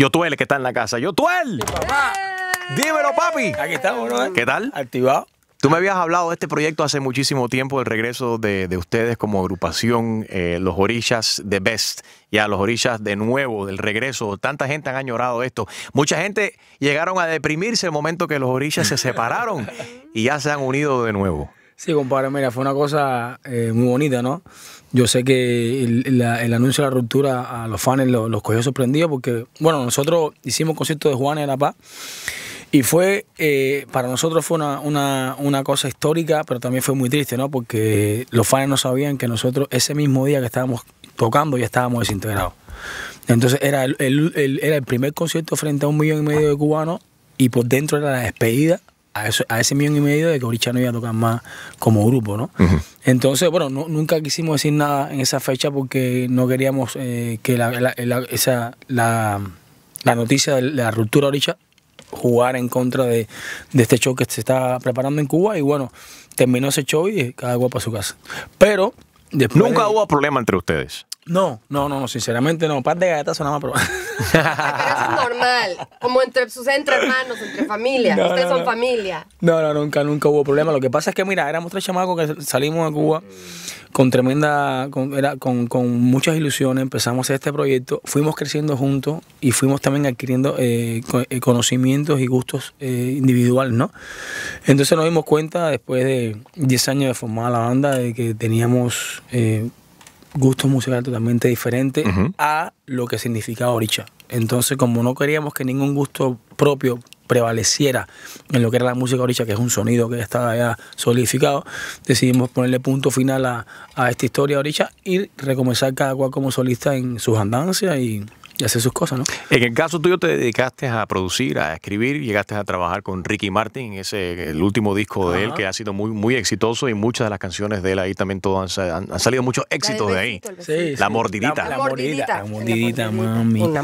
Yotuel que está en la casa. ¡Yotuel! papá. Eh. Dímelo, papi. Aquí estamos, ¿no? ¿Qué tal? Activado. Tú me habías hablado de este proyecto hace muchísimo tiempo, el regreso de, ustedes como agrupación, eh, los orillas de Best, ya los orillas de nuevo, del regreso. Tanta gente han añorado esto. Mucha gente llegaron a deprimirse el momento que los orillas se separaron y ya se han unido de nuevo. Sí, compadre, mira, fue una cosa eh, muy bonita, ¿no? Yo sé que el, anuncio de la ruptura a los fans los, cogió sorprendidos porque, bueno, nosotros hicimos concierto de Juan de La Paz y fue, eh, para nosotros fue una, cosa histórica, pero también fue muy triste, ¿no? Porque los fans no sabían que nosotros ese mismo día que estábamos tocando ya estábamos desintegrados. Entonces era el, el era el primer concierto frente a un millón y medio de cubanos y por dentro era la despedida a, ese millón y medio de que Oricha no iba a tocar más como grupo, ¿no? Entonces, bueno, nunca quisimos decir nada en esa fecha porque no queríamos eh, que la, la, la, la, noticia de la ruptura de Oricha jugar en contra de, este show que se está preparando en Cuba y bueno, terminó ese show y cada guapa a su casa. Pero después... Nunca hubo problema entre ustedes. No, no, no, sinceramente no. Un par de galletas nada más, pero... es normal. Como entre, sus entre hermanos, entre familia. Ustedes son familia. No, no, nunca, nunca hubo problema. Lo que pasa es que, mira, éramos tres chamacos que salimos a Cuba con tremenda, con, era, con, muchas ilusiones. Empezamos a este proyecto. Fuimos creciendo juntos y fuimos también adquiriendo eh, eh, conocimientos y gustos eh, individuales, ¿no? Entonces nos dimos cuenta después de 10 años de formar la banda de que teníamos gusto musical totalmente diferente a lo que significaba Oricha. Entonces, como no queríamos que ningún gusto propio prevaleciera en lo que era la música oricha, que es un sonido que estaba ya solidificado, decidimos ponerle punto final a, a esta historia oricha y recomenzar cada cual como solista en sus andancias y y sus cosas, ¿no? En el caso tuyo te dedicaste a producir, a escribir, llegaste a trabajar con Ricky Martin, ese el último disco de él que ha sido muy muy exitoso y muchas de las canciones de él ahí también han, salido muchos éxitos de, ahí. la, Mordidita. La, mordidita. mordidita. mami. Una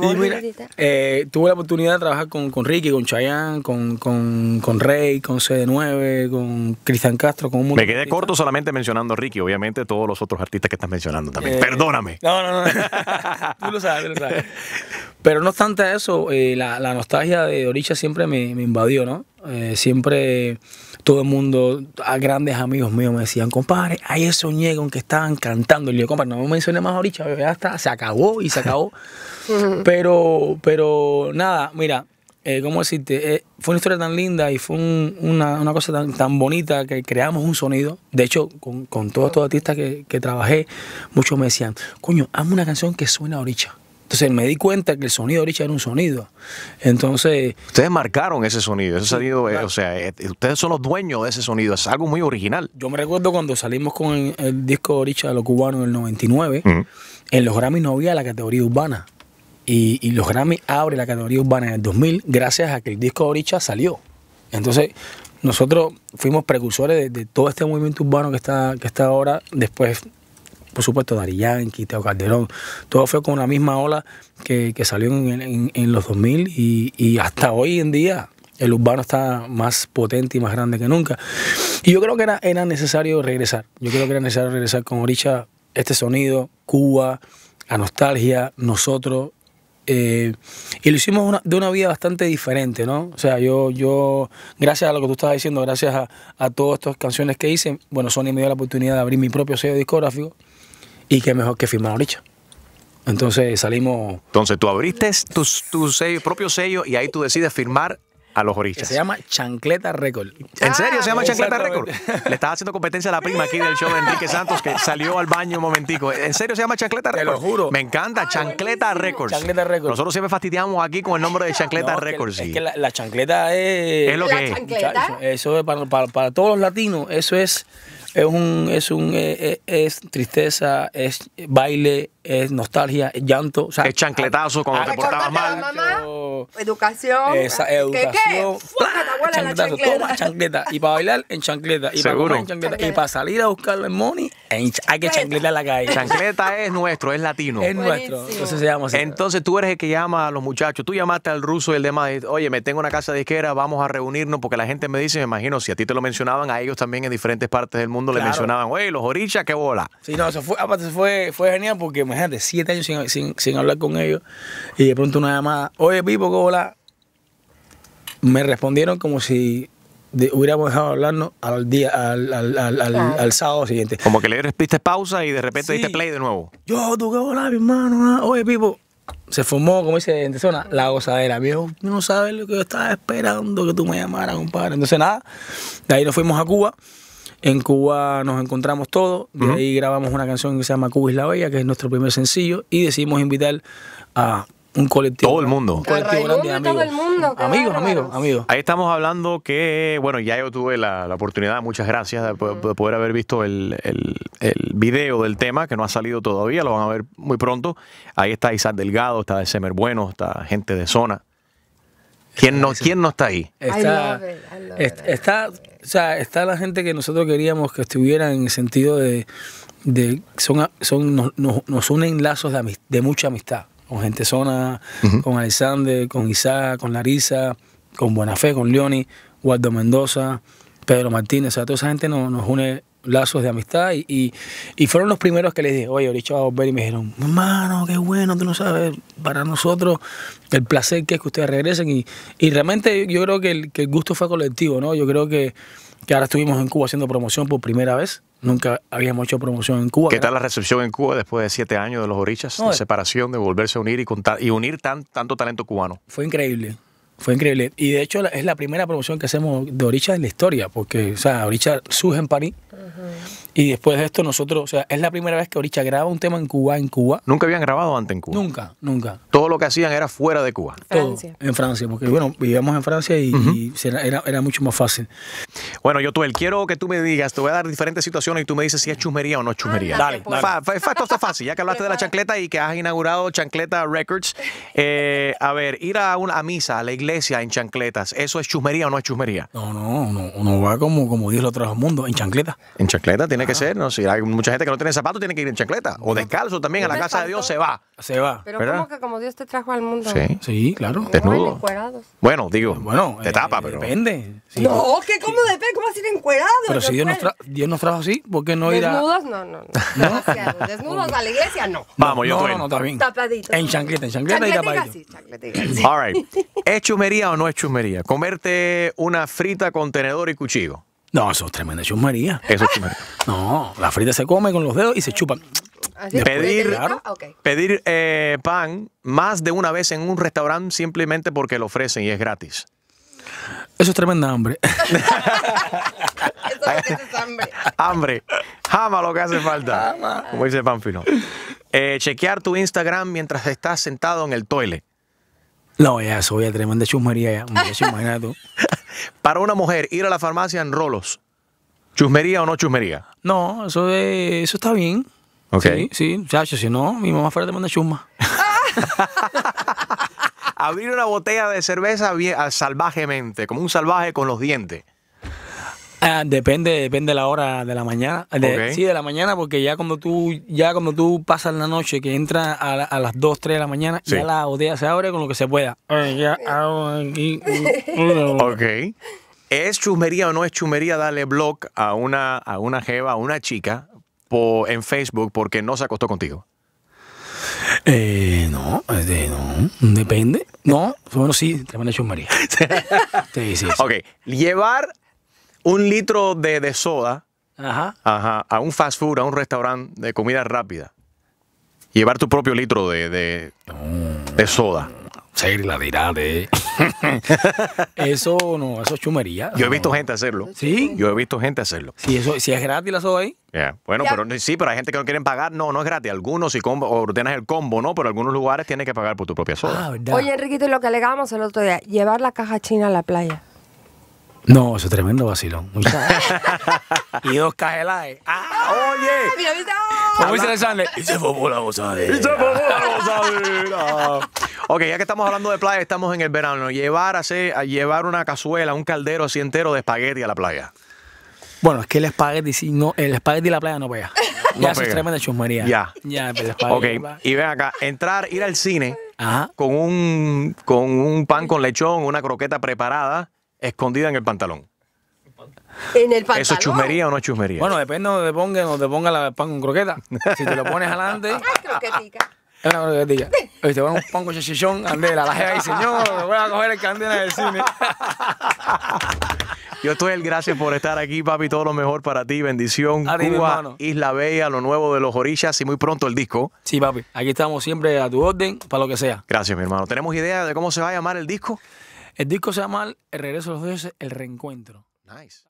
mordidita. Eh, tuve la oportunidad de trabajar con, con Ricky, con Chayanne, con, con, con Rey, con CD9, con Cristian Castro, con Me quedé corto solamente mencionando a Ricky, obviamente todos los otros artistas que estás mencionando también. Eh, Perdóname. No, no, no. Tú lo sabes, tú lo sabes. Pero no obstante eso, eh, la, nostalgia de Orisha siempre me, invadió, ¿no? Eh, siempre todo el mundo, a grandes amigos míos me decían, compadre, hay eso con que estaban cantando. Y yo, compadre, no me mencioné más Orisha, ya está, se acabó y se acabó. pero, pero nada, mira, eh, ¿cómo decirte? Eh, fue una historia tan linda y fue una, cosa tan, bonita que creamos un sonido. De hecho, con, todos estos artistas que, trabajé, muchos me decían, coño, hazme una canción que suena a oricha. Entonces me di cuenta que el sonido de oricha era un sonido. Entonces. Ustedes marcaron ese sonido, ese sonido, eh, o sea, eh, ustedes son los dueños de ese sonido, es algo muy original. Yo me recuerdo cuando salimos con el, disco de oricha de los cubanos en el 99, en los Grammy no había la categoría urbana. Y, los Grammy abre la categoría urbana en el 2000 gracias a que el disco Oricha salió. Entonces, nosotros fuimos precursores de, todo este movimiento urbano que está, que está ahora. Después, por supuesto, Dari Yankee, Teo Calderón. Todo fue con la misma ola que, salió en, los 2000 y, hasta hoy en día el urbano está más potente y más grande que nunca. Y yo creo que era, era necesario regresar. Yo creo que era necesario regresar con Oricha este sonido, Cuba, la nostalgia, nosotros eh, y lo hicimos de una vida bastante diferente, ¿no? O sea, yo, yo gracias a lo que tú estabas diciendo, gracias a, todas estas canciones que hice, bueno, Sony me dio la oportunidad de abrir mi propio sello discográfico y que mejor que firmar ahorita. Entonces salimos... Entonces tú abriste tu, tu propio sello y ahí tú decides firmar a los orichas. se llama Chancleta Record. ¿En serio se llama ah, Chancleta Record? Le estaba haciendo competencia a la prima aquí del show de Enrique Santos que salió al baño un momentico. ¿En serio se llama Chancleta Record? Te lo juro. Me encanta, Chancleta Record. Chancleta Record. Nosotros siempre fastidiamos aquí con el nombre de Chancleta Record. sí. Es que la, chancleta es... Es lo que es. Eso es para, todos los latinos, eso es, es, un, es, un, es tristeza, es baile, es nostalgia, llanto. O sea, es chancletazo cuando te portabas mal. educación. Esa, educación. chancletazo. toma chancleta. Y para bailar, en chancleta. Y ¿Seguro? para chancleta. Y para salir a buscarle money, hay que chancleta la calle. Chancleta es nuestro, es latino. Es nuestro. Entonces se llama así. Entonces tú eres el que llama a los muchachos. Tú llamaste al ruso y el demás. Oye, me tengo una casa de izquierda, vamos a reunirnos. Porque la gente me dice, me imagino, si a ti te lo mencionaban, a ellos también en diferentes partes del mundo le mencionaban, oye, los orichas, qué bola. Sí, no, eso fue, aparte fue, fue genial porque de siete años sin, sin, hablar con ellos y de pronto una llamada, oye Pipo, ¿cómo hola? Me respondieron como si hubiéramos dejado de hablarnos al día, al, al, sábado siguiente. Como que le diste pausa y de repente diste play de nuevo. Yo, tú qué hola, mi hermano, ah, oye Pipo. Se formó, como dice en zona, la gozadera. Viejo, no sabes lo que yo estaba esperando que tú me llamaras, compadre. Entonces, nada, de ahí nos fuimos a Cuba. En Cuba nos encontramos todos, de ahí grabamos una canción que se llama Cuba es la Bella, que es nuestro primer sencillo, y decidimos invitar a un colectivo. Todo el mundo. amigos. amigos, amigos, Ahí estamos hablando que, bueno, ya yo tuve la, oportunidad, muchas gracias, de, poder haber visto el, el, video del tema, que no ha salido todavía, lo van a ver muy pronto. Ahí está Isaac Delgado, está Semer Bueno, está gente de zona. ¿Quién no, ¿quién no está ahí? Está, está, o sea, está la gente que nosotros queríamos que estuviera en el sentido de, de son, son nos, nos, unen lazos de, mucha amistad, con gente zona, con Alexander, con Isaac, con Larisa, con Buenafé, con Leoni, Waldo Mendoza, Pedro Martínez, o sea, toda esa gente nos, nos une lazos de amistad y, y, fueron los primeros que les dije, oye, Orichas, va a volver y me dijeron, hermano, qué bueno, tú no sabes, para nosotros el placer que es que ustedes regresen y, y realmente yo creo que el, que el gusto fue colectivo, ¿no? Yo creo que, que ahora estuvimos en Cuba haciendo promoción por primera vez, nunca habíamos hecho promoción en Cuba. ¿Qué tal la recepción en Cuba después de siete años de los Orichas, de separación, de volverse a unir y, y unir tan, tanto talento cubano? Fue increíble, fue increíble. Y de hecho es la primera promoción que hacemos de Oricha en la historia, porque, o sea, Oricha surge en París. Y después de esto nosotros, o sea, es la primera vez que Oricha graba un tema en Cuba, en Cuba. ¿Nunca habían grabado antes en Cuba? Nunca, nunca. Todo lo que hacían era fuera de Cuba. en Francia, porque bueno, vivíamos en Francia y, era, mucho más fácil. Bueno, yo tú el quiero que tú me digas, te voy a dar diferentes situaciones y tú me dices si es chusmería o no chusmería. dale, esto está fácil, ya que hablaste de la chancleta y que has inaugurado Chancleta Records. Eh, a ver, ir a, una, misa, a la iglesia iglesia en chancletas, ¿eso es chusmería o no es chusmería? No, no, no uno va como, como Dios lo trajo al mundo, en chancleta. En chancleta tiene que ser, ¿no? Si hay mucha gente que no tiene zapatos, tiene que ir en chancleta. O descalzo también, a la casa de Dios se va. Se va. Pero como que como Dios te trajo al mundo. Sí, sí claro. Desnudo. Bueno, digo, bueno, eh, te tapa, pero... Depende. no, que como depende, como así encuerado. Pero si Dios nos, Dios nos, trajo así, ¿por qué no ir a...? Desnudos, no, no, no. ¿No? desnudos a la iglesia, no. Vamos, yo no, no, En chancleta, en chancleta, y tapadito. All right. ¿Es chumería o no es chumería? Comerte una frita con tenedor y cuchillo. No, eso es tremenda chusmería. Eso es chumería. No, la frita se come con los dedos y se chupa. Pedir, ah, eh, pan más de una vez en un restaurante simplemente porque lo ofrecen y es gratis. Eso es tremenda hambre. Eso es, hambre. hambre. Jama lo que hace falta. Como dice Panfilo. Eh, chequear tu Instagram mientras estás sentado en el toile. No, ya, eso a tremenda chusmería ya. Para una mujer, ir a la farmacia en rolos. ¿Chusmería o no chusmería? No, eso, eso está bien. Sí, sí, si no, mi mamá fuera te manda chuma. Abrir una botella de cerveza ah, salvajemente, como un salvaje con los dientes. Ah, depende, depende de la hora de la mañana. Sí, de la mañana, porque ya cuando tú, ya cuando tú pasas la noche, que entra a, las 2, 3 de la mañana, ya la botella se abre con lo que se pueda. ok. ¿Es chumería o no es chumería darle blog a una, a una jeva, a una chica, en Facebook porque no se acostó contigo? Eh, no, eh, no, depende. No, bueno, sí, te van a María. Ok, llevar un litro de, soda a un fast food, a un restaurante de comida rápida. Llevar tu propio litro de, de soda. Sí, la de eso no, eso es chumería. Yo he visto gente hacerlo. ¿Sí? Yo he visto gente hacerlo. Si, eso, si es gratis la soda ahí. Bueno, pero sí, pero hay gente que no quieren pagar. No, no es gratis. Algunos, si combo, ordenas el combo, ¿no? Pero algunos lugares tienes que pagar por tu propia soda. Ah, oye, Enriquito, lo que alegábamos el otro día, llevar la caja china a la playa. No, eso es tremendo vacilón. y dos cajelajes. Ah, ah, ¡Oye! ¿Cómo Y se por la gozadera. Y se la Ok, ya que estamos hablando de playa, estamos en el verano. Llevar, a llevar una cazuela, un caldero así entero de espagueti a la playa. Bueno, es que el espagueti, si no, el espagueti y la playa no pegan. ya se es de chusmería. Ya. Ya, pues, el espagueti. Ok, y ven acá, entrar, ir al cine Con, un, con un pan con lechón, una croqueta preparada, escondida en el pantalón. En el pantalón. ¿Eso es chusmería o no es chusmería? Bueno, depende donde te pongan, donde ponga el pan con croqueta. Si te lo pones adelante. croquetica. Es una pongo andela La dice, voy a coger el candela del cine. Yo estoy el gracias por estar aquí, papi. Todo lo mejor para ti. Bendición. Cuba, Isla Bella, lo nuevo de los orillas y muy pronto el disco. Sí, papi. Aquí estamos siempre a tu orden para lo que sea. Gracias, mi hermano. ¿Tenemos idea de cómo se va a llamar el disco? El disco se llama El regreso de los dioses, El reencuentro. Nice.